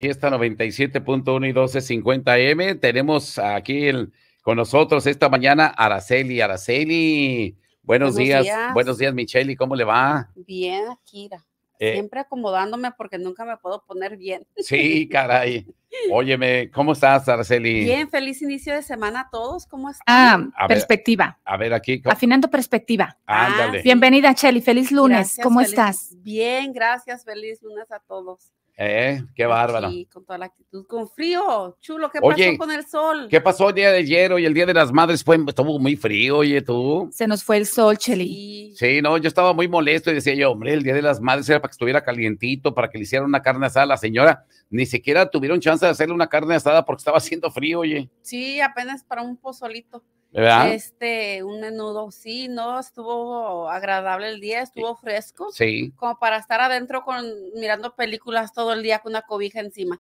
Fiesta 97.1 y 12.50M. Tenemos aquí el, con nosotros esta mañana Araceli. Araceli, buenos, días. Buenos días, Micheli ¿Cómo le va? Bien, Akira. Eh, siempre acomodándome porque nunca me puedo poner bien. Sí, caray. Óyeme, ¿cómo estás, Araceli? Bien, feliz inicio de semana a todos. ¿Cómo estás? Ah, perspectiva. a ver, aquí. Afinando perspectiva. Ándale. Bienvenida, Cheli Feliz lunes. ¿Cómo estás? Bien, gracias. Feliz lunes a todos. Eh, qué bárbaro. Sí, con toda la actitud, con frío, chulo, ¿qué pasó con el sol? ¿Qué pasó el día de ayer y el día de las madres? Fue, estuvo muy frío, oye, tú. Se nos fue el sol, Cheli. Sí. no, yo estaba muy molesto y decía yo, hombre, el día de las madres era para que estuviera calientito, para que le hicieran una carne asada a la señora. Ni siquiera tuvieron chance de hacerle una carne asada porque estaba haciendo frío, oye. Sí, apenas para un pozolito. Este, un menudo, sí, no, estuvo agradable el día, estuvo fresco. Sí. Como para estar adentro con, mirando películas todo el día con una cobija encima.